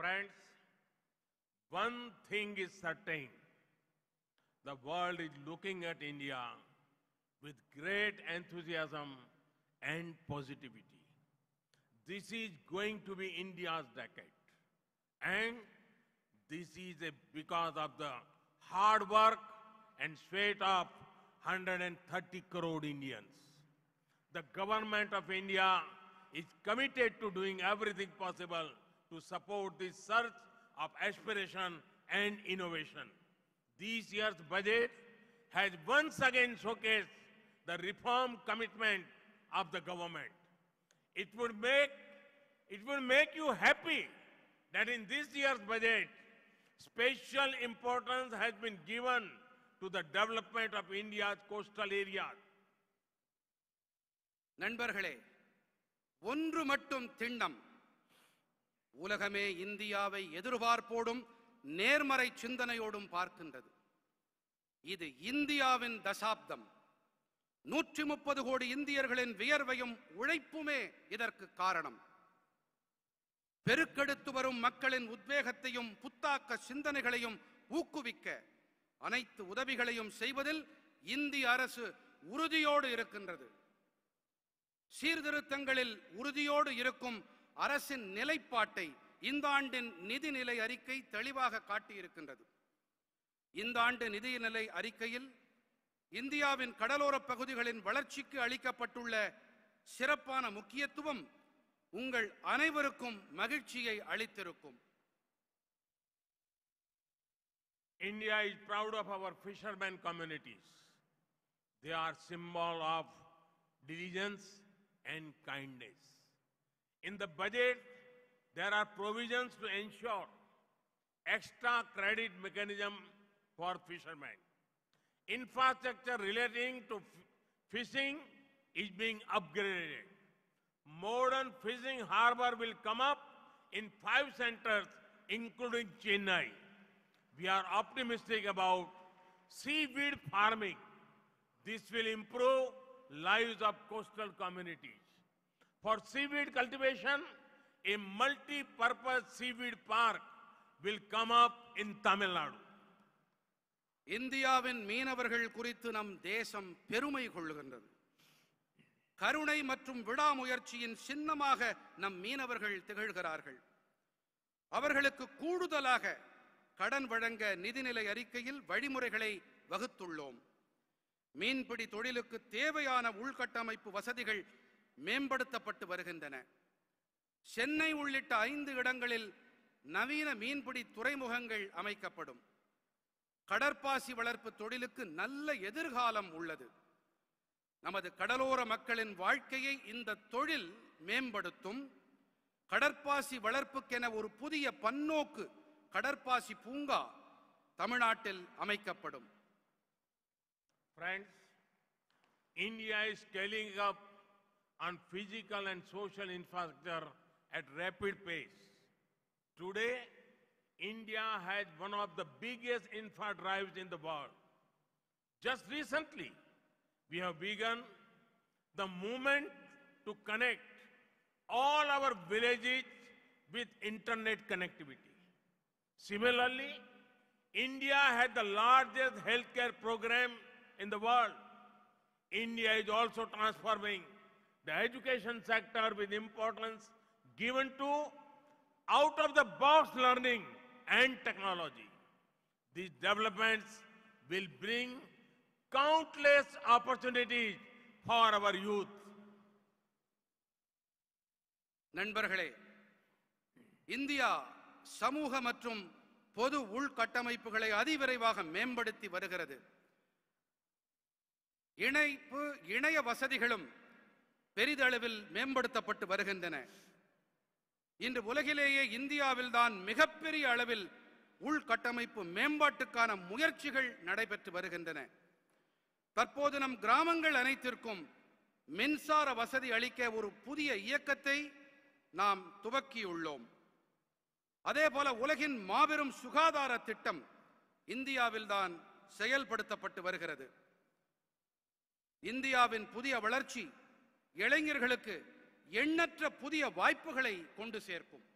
Friends, one thing is certain. The world is looking at India with great enthusiasm and positivity. This is going to be India's decade. And this is a, because of the hard work and sweat of 130 crore Indians. The government of India is committed to doing everything possible to support the surge of aspiration and innovation. This year's budget has once again showcased the reform commitment of the government. It would make, it would make you happy that in this year's budget, special importance has been given to the development of India's coastal areas. நண்பர்களே ஒன்று மட்டும் திண்ணம் உலகமே இந்தியாவை எதிர்பார்ப்போடும் நேர்மறை சிந்தனையோடும் பார்க்கின்றது இது இந்தியாவின் தசாப்தம் நூற்றி முப்பது கோடி இந்தியர்களின் வியர்வையும் உழைப்புமே இதற்கு காரணம் பெருக்கெடுத்து வரும் மக்களின் உத்வேகத்தையும் புத்தாக்க சிந்தனைகளையும் ஊக்குவிக்க அனைத்து உதவிகளையும் செய்வதில் இந்திய அரசு உறுதியோடு இருக்கின்றது சீர்திருத்தங்களில் உறுதியோடு இருக்கும் அரசின் நிலைப்பாட்டை இந்த ஆண்டின் நிதிநிலை அறிக்கை தெளிவாக காட்டியிருக்கின்றது இந்த ஆண்டு நிதிநிலை அறிக்கையில் இந்தியாவின் கடலோர பகுதிகளின் வளர்ச்சிக்கு அளிக்கப்பட்டுள்ள சிறப்பான முக்கியத்துவம் உங்கள் அனைவருக்கும் மகிழ்ச்சியை அளித்திருக்கும் India is proud of our fisherman communities they are symbol of diligence and kindness In the budget, there are provisions to ensure extra credit mechanism for fishermen. Infrastructure relating to fishing is being upgraded. Modern fishing harbor will come up in five centers, including Chennai. We are optimistic about seaweed farming. This will improve lives of coastal communities. For seaweed cultivation, a multi-purpose seaweed park will come up in Tamil Nadu. இந்தியாவின் மீனவர்கள் குறித்து நம் தேசம் பெருமை கொள்ளுகின்றது கருணை மற்றும் விடாமுயற்சியின் சின்னமாக நம் மீனவர்கள் திகழ்கிறார்கள் அவர்களுக்கு கூடுதலாக கடன் வழங்க நிதிநிலை அறிக்கையில் வழிமுறைகளை வகுத்துள்ளோம் மீன்பிடி தொழிலுக்கு தேவையான உள்கட்டமைப்பு வசதிகள் மேம்படுத்தப்பட்டு வருகின்றன சென்னை உள்ளிட்ட ஐந்து இடங்களில் நவீன மீன்பிடி துறைமுகங்கள் அமைக்கப்படும் கடற்பாசி வளர்ப்பு தொழிலுக்கு நல்ல எதிர்காலம் உள்ளது நமது கடலோர மக்களின் வாழ்க்கையை இந்த தொழில் மேம்படுத்தும் கடற்பாசி வளர்ப்புக்கென ஒரு புதிய பன்னோக்கு கடற்பாசி பூங்கா தமிழ்நாட்டில் அமைக்கப்படும் Friends, India is scaling up on physical and social infrastructure at rapid pace. Today, India has one of the biggest infra drives in the world. Just recently, we have begun the movement to connect all our villages with internet connectivity. Similarly, India had the largest healthcare program in the world. India is also transforming the education sector with importance given to out of the box learning and technology. These developments will bring countless opportunities for our youth. நண்பர்களே India சமூக மற்றும் பொது உள்கட்டமைப்புகளை அதிவிரைவாக மேம்படுத்தி வருகிறது இணைப்பு இணைய வசதிகளும் பெரிதளவில் மேம்படுத்தப்பட்டு வருகின்றன இன்று உலகிலேயே இந்தியாவில் தான் மிகப்பெரிய அளவில் உள்கட்டமைப்பு மேம்பாட்டுக்கான முயற்சிகள் நடைபெற்று வருகின்றன தற்போது நம் கிராமங்கள் அனைத்திற்கும் மின்சார வசதி அளிக்க ஒரு புதிய இயக்கத்தை நாம் துவக்கியுள்ளோம் அதே போல உலகின் மாபெரும் சுகாதார திட்டம் இந்தியாவில் தான் செயல்படுத்தப்பட்டு வருகிறது இந்தியாவின் புதிய வளர்ச்சி இளைஞர்களுக்கு எண்ணற்ற புதிய வாய்ப்புகளை கொண்டு சேர்க்கும்